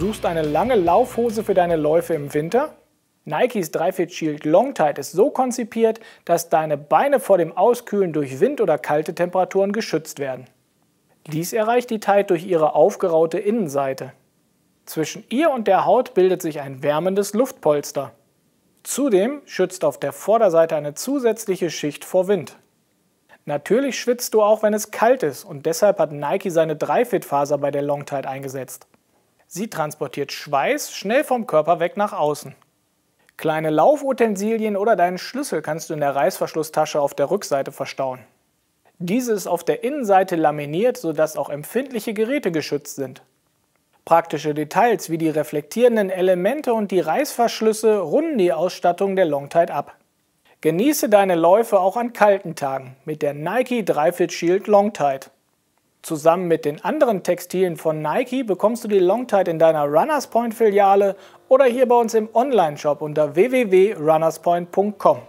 suchst eine lange Laufhose für deine Läufe im Winter? Nikes 3-Fit Shield Longtide ist so konzipiert, dass deine Beine vor dem Auskühlen durch Wind oder kalte Temperaturen geschützt werden. Dies erreicht die Tide durch ihre aufgeraute Innenseite. Zwischen ihr und der Haut bildet sich ein wärmendes Luftpolster. Zudem schützt auf der Vorderseite eine zusätzliche Schicht vor Wind. Natürlich schwitzt du auch, wenn es kalt ist und deshalb hat Nike seine Dreifit-Faser bei der Long Longtide eingesetzt. Sie transportiert Schweiß schnell vom Körper weg nach außen. Kleine Laufutensilien oder deinen Schlüssel kannst du in der Reißverschlusstasche auf der Rückseite verstauen. Diese ist auf der Innenseite laminiert, sodass auch empfindliche Geräte geschützt sind. Praktische Details wie die reflektierenden Elemente und die Reißverschlüsse runden die Ausstattung der Longtide ab. Genieße deine Läufe auch an kalten Tagen mit der Nike Dreifit Shield Longtide. Zusammen mit den anderen Textilien von Nike bekommst du die Longtide in deiner Runners Point Filiale oder hier bei uns im Online-Shop unter www.runnerspoint.com.